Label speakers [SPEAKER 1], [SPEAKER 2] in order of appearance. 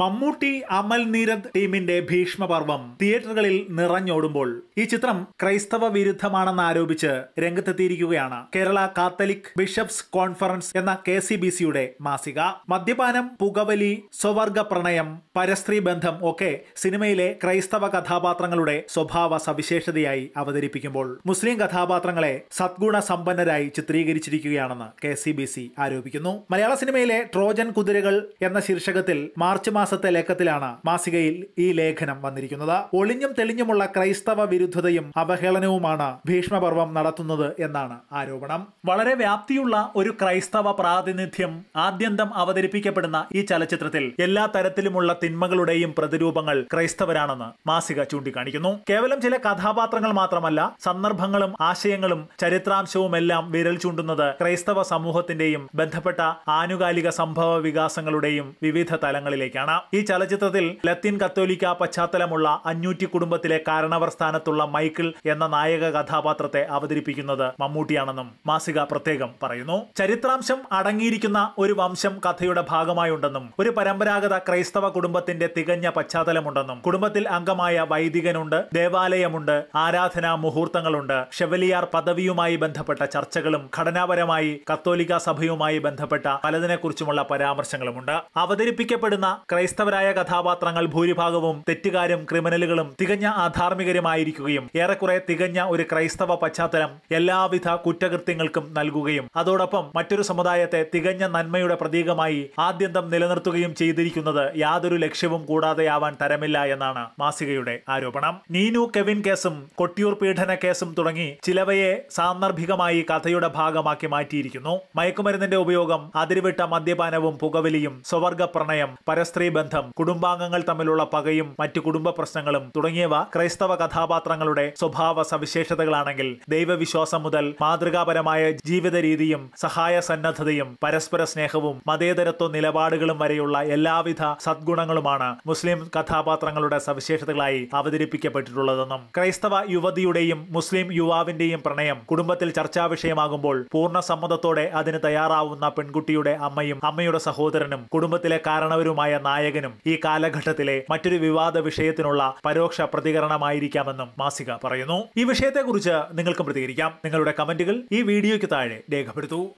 [SPEAKER 1] മമ്മൂട്ടി അമൽ നീരദ് ടീമിന്റെ ഭീഷ്മപർവം തിയേറ്ററുകളിൽ നിറഞ്ഞോടുമ്പോൾ ഈ ചിത്രം ക്രൈസ്തവ വിരുദ്ധമാണെന്ന് ആരോപിച്ച് രംഗത്തെത്തിയിരിക്കുകയാണ് കേരള കാത്തലിക് ബിഷപ്സ് കോൺഫറൻസ് എന്ന കെ സി ബി സിയുടെ മാസിക മദ്യപാനം പുകവലി സ്വവർഗ പ്രണയം പരസ്ത്രീ ബന്ധം ഒക്കെ സിനിമയിലെ ക്രൈസ്തവ കഥാപാത്രങ്ങളുടെ സ്വഭാവ സവിശേഷതയായി അവതരിപ്പിക്കുമ്പോൾ മുസ്ലിം കഥാപാത്രങ്ങളെ സദ്ഗുണ സമ്പന്നരായി ചിത്രീകരിച്ചിരിക്കുകയാണെന്ന് കെ സി ബി സി ആരോപിക്കുന്നു മലയാള സിനിമയിലെ ട്രോജൻ കുതിരകൾ എന്ന ശീർഷകത്തിൽ മാർച്ച് മാസത്തെ ലേഖത്തിലാണ് മാസികയിൽ ഈ ലേഖനം വന്നിരിക്കുന്നത് ഒളിഞ്ഞും തെളിഞ്ഞുമുള്ള ക്രൈസ്തവ വിരുദ്ധതയും അവഹേളനവുമാണ് ഭീഷ്മപർവം നടത്തുന്നത് എന്നാണ് ആരോപണം വളരെ വ്യാപ്തിയുള്ള ഒരു ക്രൈസ്തവ പ്രാതിനിധ്യം ആദ്യന്തം അവതരിപ്പിക്കപ്പെടുന്ന ഈ ചലച്ചിത്രത്തിൽ എല്ലാ തരത്തിലുമുള്ള തിന്മകളുടെയും പ്രതിരൂപങ്ങൾ ക്രൈസ്തവരാണെന്ന് മാസിക ചൂണ്ടിക്കാണിക്കുന്നു കേവലം ചില കഥാപാത്രങ്ങൾ മാത്രമല്ല സന്ദർഭങ്ങളും ആശയങ്ങളും ചരിത്രാംശവും എല്ലാം വിരൽ ചൂണ്ടുന്നത് ക്രൈസ്തവ സമൂഹത്തിന്റെയും ബന്ധപ്പെട്ട ആനുകാലിക സംഭവ വികാസങ്ങളുടെയും വിവിധ തലങ്ങളിലേക്കാണ് കാണാം ഈ ചലച്ചിത്രത്തിൽ ലത്തീൻ കത്തോലിക്ക പശ്ചാത്തലമുള്ള അഞ്ഞൂറ്റി കുടുംബത്തിലെ കാരണവർ സ്ഥാനത്തുള്ള മൈക്കിൾ എന്ന നായക കഥാപാത്രത്തെ അവതരിപ്പിക്കുന്നത് മമ്മൂട്ടിയാണെന്നും മാസിക പ്രത്യേകം പറയുന്നു ചരിത്രാംശം അടങ്ങിയിരിക്കുന്ന ഒരു വംശം കഥയുടെ ഭാഗമായുണ്ടെന്നും ഒരു പരമ്പരാഗത ക്രൈസ്തവ കുടുംബത്തിന്റെ തികഞ്ഞ പശ്ചാത്തലമുണ്ടെന്നും കുടുംബത്തിൽ അംഗമായ വൈദികനുണ്ട് ദേവാലയമുണ്ട് ആരാധനാ മുഹൂർത്തങ്ങളുണ്ട് ഷെവലിയാർ പദവിയുമായി ബന്ധപ്പെട്ട ചർച്ചകളും ഘടനാപരമായി കത്തോലിക്ക സഭയുമായി ബന്ധപ്പെട്ട പലതിനെക്കുറിച്ചുമുള്ള പരാമർശങ്ങളുമുണ്ട് അവതരിപ്പിക്കപ്പെടുന്ന ക്രൈസ്തവരായ കഥാപാത്രങ്ങൾ ഭൂരിഭാഗവും തെറ്റുകാരും ക്രിമിനലുകളും തികഞ്ഞ അധാർമികരുമായിരിക്കുകയും ഏറെക്കുറെ തികഞ്ഞ ഒരു ക്രൈസ്തവ പശ്ചാത്തലം എല്ലാവിധ കുറ്റകൃത്യങ്ങൾക്കും നൽകുകയും അതോടൊപ്പം മറ്റൊരു സമുദായത്തെ തികഞ്ഞ നന്മയുടെ പ്രതീകമായി ആദ്യന്തം നിലനിർത്തുകയും ചെയ്തിരിക്കുന്നത് യാതൊരു ലക്ഷ്യവും കൂടാതെയാവാൻ തരമില്ല എന്നാണ് മാസികയുടെ ആരോപണം നീനു കെവിൻ കേസും കൊട്ടിയൂർ പീഡന കേസും തുടങ്ങി ചിലവയെ സാന്ദർഭികമായി കഥയുടെ ഭാഗമാക്കി മാറ്റിയിരിക്കുന്നു മയക്കുമരുന്നിന്റെ ഉപയോഗം അതിരുവിട്ട മദ്യപാനവും പുകവലിയും സ്വവർഗ പ്രണയം പരസ്ത്രീ സ്ത്രീ ബന്ധം കുടുംബാംഗങ്ങൾ തമ്മിലുള്ള പകയും മറ്റു കുടുംബ പ്രശ്നങ്ങളും തുടങ്ങിയവ ക്രൈസ്തവ കഥാപാത്രങ്ങളുടെ സ്വഭാവ സവിശേഷതകളാണെങ്കിൽ ദൈവവിശ്വാസം മുതൽ മാതൃകാപരമായ ജീവിത രീതിയും സഹായ സന്നദ്ധതയും പരസ്പര സ്നേഹവും മതേതരത്വ നിലപാടുകളും വരെയുള്ള എല്ലാവിധ സദ്ഗുണങ്ങളുമാണ് മുസ്ലിം കഥാപാത്രങ്ങളുടെ സവിശേഷതകളായി അവതരിപ്പിക്കപ്പെട്ടിട്ടുള്ളതെന്നും ക്രൈസ്തവ യുവതിയുടെയും മുസ്ലിം യുവാവിന്റെയും പ്രണയം കുടുംബത്തിൽ ചർച്ചാ വിഷയമാകുമ്പോൾ പൂർണ്ണ സമ്മതത്തോടെ അതിന് തയ്യാറാവുന്ന പെൺകുട്ടിയുടെ അമ്മയും അമ്മയുടെ സഹോദരനും കുടുംബത്തിലെ കാരണവരുമായ നായകനും ഈ കാലഘട്ടത്തിലെ മറ്റൊരു വിവാദ വിഷയത്തിനുള്ള പരോക്ഷ പ്രതികരണമായിരിക്കാമെന്നും മാസിക പറയുന്നു ഈ വിഷയത്തെക്കുറിച്ച് നിങ്ങൾക്കും പ്രതികരിക്കാം നിങ്ങളുടെ കമന്റുകൾ ഈ വീഡിയോയ്ക്ക് താഴെ രേഖപ്പെടുത്തൂ